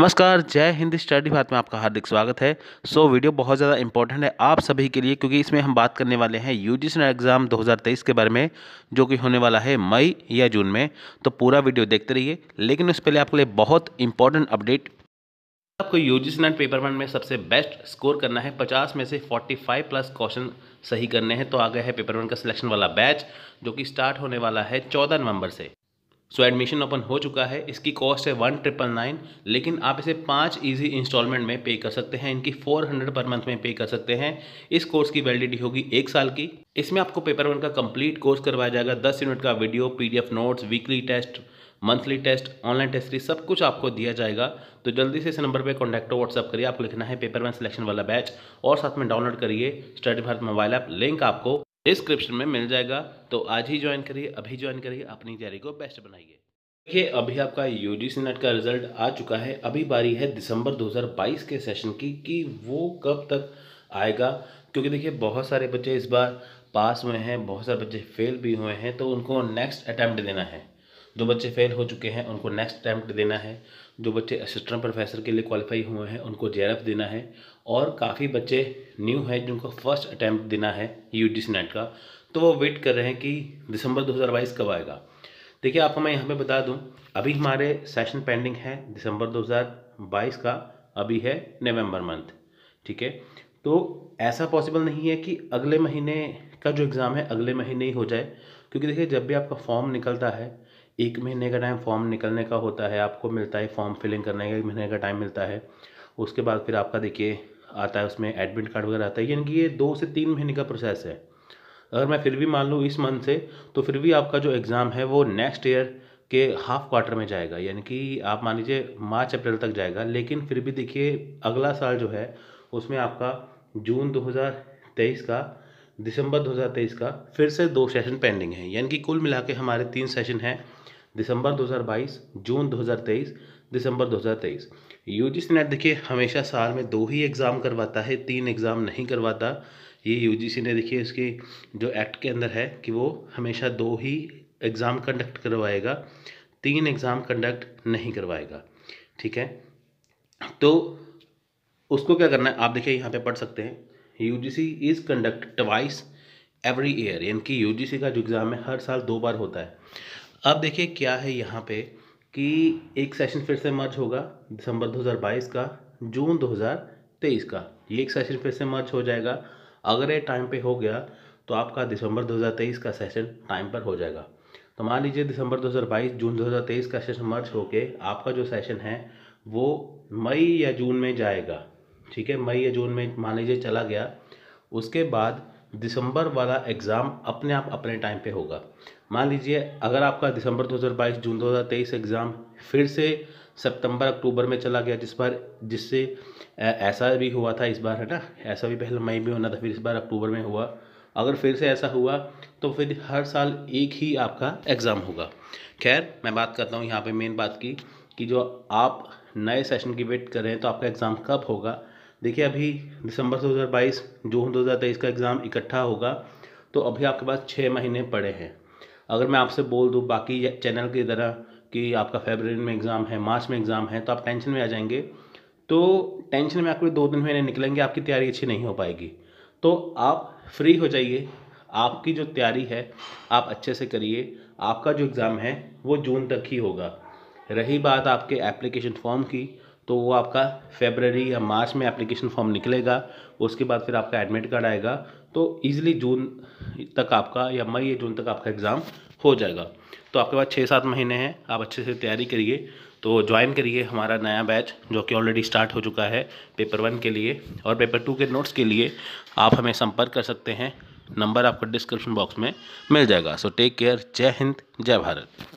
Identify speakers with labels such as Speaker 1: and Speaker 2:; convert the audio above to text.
Speaker 1: नमस्कार जय हिंद स्टडी भारत में आपका हार्दिक स्वागत है सो so, वीडियो बहुत ज़्यादा इंपॉर्टेंट है आप सभी के लिए क्योंकि इसमें हम बात करने वाले हैं यू जी एग्ज़ाम 2023 के बारे में जो कि होने वाला है मई या जून में तो पूरा वीडियो देखते रहिए लेकिन उस पहले आपके लिए बहुत इंपॉर्टेंट अपडेट आपको यू जी पेपर वन में सबसे बेस्ट स्कोर करना है पचास में से फोर्टी प्लस क्वेश्चन सही करने हैं तो आ गया है पेपर वन का सिलेक्शन वाला बैच जो कि स्टार्ट होने वाला है चौदह नवंबर से सो एडमिशन ओपन हो चुका है इसकी कॉस्ट है वन ट्रिपल नाइन लेकिन आप इसे पाँच ईजी इंस्टॉलमेंट में पे कर सकते हैं इनकी फोर हंड्रेड पर मंथ में पे कर सकते हैं इस कोर्स की वैलिडिटी होगी एक साल की इसमें आपको पेपर वन का कंप्लीट कोर्स करवाया जाएगा दस यूनिट का video PDF notes weekly test monthly test online test series सब कुछ आपको दिया जाएगा तो जल्दी से इस नंबर पर कॉन्टैक्ट हो व्हाट्सअप करिए आपको लिखना है पेपर वन सिलेक्शन वाला बैच और साथ में डाउनलोड करिए study Bharat mobile app link आपको डिस्क्रिप्शन में मिल जाएगा तो आज ही ज्वाइन करिए अभी ज्वाइन करिए अपनी तैयारी को बेस्ट बनाइए देखिए अभी आपका यू जी नेट का रिजल्ट आ चुका है अभी बारी है दिसंबर 2022 के सेशन की कि वो कब तक आएगा क्योंकि देखिए बहुत सारे बच्चे इस बार पास हुए हैं बहुत सारे बच्चे फेल भी हुए हैं तो उनको नेक्स्ट अटैम्प्ट देना है जो बच्चे फेल हो चुके हैं उनको नेक्स्ट अटैम्प्ट देना है जो बच्चे असिस्टेंट प्रोफेसर के लिए क्वालिफाई हुए हैं उनको जे देना है और काफ़ी बच्चे न्यू हैं जिनको फर्स्ट अटैम्प्ट देना है यू जी नेट का तो वो वेट कर रहे हैं कि दिसंबर 2022 कब आएगा देखिए आपको मैं यहाँ पे बता दूँ अभी हमारे सेशन पेंडिंग है दिसंबर 2022 का अभी है नवंबर मंथ ठीक है तो ऐसा पॉसिबल नहीं है कि अगले महीने का जो एग्ज़ाम है अगले महीने ही हो जाए क्योंकि देखिए जब भी आपका फॉर्म निकलता है एक महीने का टाइम फॉर्म निकलने का होता है आपको मिलता है फॉर्म फिलिंग करने का एक महीने का टाइम मिलता है उसके बाद फिर आपका देखिए आता है उसमें एडमिट कार्ड वगैरह आता है यानी कि ये दो से तीन महीने का प्रोसेस है अगर मैं फिर भी मान लूँ इस मंथ से तो फिर भी आपका जो एग्ज़ाम है वो नेक्स्ट ईयर के हाफ क्वार्टर में जाएगा यानी कि आप मान लीजिए मार्च अप्रैल तक जाएगा लेकिन फिर भी देखिए अगला साल जो है उसमें आपका जून 2023 का दिसंबर 2023 का फिर से दो सेशन पेंडिंग है यानी कि कुल मिला के हमारे तीन सेशन हैं दिसंबर 2022 जून 2023 दिसंबर 2023 यूजीसी नेट देखिए हमेशा साल में दो ही एग्ज़ाम करवाता है तीन एग्ज़ाम नहीं करवाता ये यूजीसी ने देखिए इसकी जो एक्ट के अंदर है कि वो हमेशा दो ही एग्ज़ाम कंडक्ट करवाएगा तीन एग्ज़ाम कंडक्ट नहीं करवाएगा ठीक है तो उसको क्या करना है आप देखिए यहाँ पे पढ़ सकते हैं U G C is conduct twice every year यानी कि यू जी सी का जो एग्ज़ाम है हर साल दो बार होता है अब देखिए क्या है यहाँ पे कि एक सेशन फिर से मर्ज होगा दिसंबर 2022 का जून 2023 का ये एक सेशन फिर से मर्ज हो जाएगा अगर ये टाइम पे हो गया तो आपका दिसंबर 2023 का सेशन टाइम पर हो जाएगा तो मान लीजिए दिसंबर 2022 जून 2023 का सेशन मर्ज होके आपका जो सेशन है वो मई या जून में जाएगा ठीक है मई या जून में मान लीजिए चला गया उसके बाद दिसंबर वाला एग्ज़ाम अपने आप अपने टाइम पे होगा मान लीजिए अगर आपका दिसंबर 2022 जून 2023 एग्ज़ाम फिर से सितंबर अक्टूबर में चला गया जिस बार जिससे ऐसा भी हुआ था इस बार है ना ऐसा भी पहले मई में होना था फिर इस बार अक्टूबर में हुआ अगर फिर से ऐसा हुआ तो फिर हर साल एक ही आपका एग्ज़ाम होगा खैर मैं बात करता हूँ यहाँ पर मेन बात की कि जो आप नए सेशन की वेट कर रहे हैं तो आपका एग्ज़ाम कब होगा देखिए अभी दिसंबर 2022 जून 2023 का एग्ज़ाम इकट्ठा होगा तो अभी आपके पास छः महीने पड़े हैं अगर मैं आपसे बोल दूँ बाकी चैनल की तरह कि आपका फेबररी में एग्ज़ाम है मार्च में एग्ज़ाम है तो आप टेंशन में आ जाएंगे तो टेंशन में आपके दो दिन महीने निकलेंगे आपकी तैयारी अच्छी नहीं हो पाएगी तो आप फ्री हो जाइए आपकी जो तैयारी है आप अच्छे से करिए आपका जो एग्ज़ाम है वो जून तक ही होगा रही बात आपके एप्लीकेशन फॉर्म की तो वो आपका फेबररी या मार्च में एप्लीकेशन फॉर्म निकलेगा उसके बाद फिर आपका एडमिट कार्ड आएगा तो ईज़िली जून तक आपका या मई या जून तक आपका एग्ज़ाम हो जाएगा तो आपके पास छः सात महीने हैं आप अच्छे से तैयारी करिए तो ज्वाइन करिए हमारा नया बैच जो कि ऑलरेडी स्टार्ट हो चुका है पेपर वन के लिए और पेपर टू के नोट्स के लिए आप हमें संपर्क कर सकते हैं नंबर आपको डिस्क्रिप्शन बॉक्स में मिल जाएगा सो टेक केयर जय हिंद जय भारत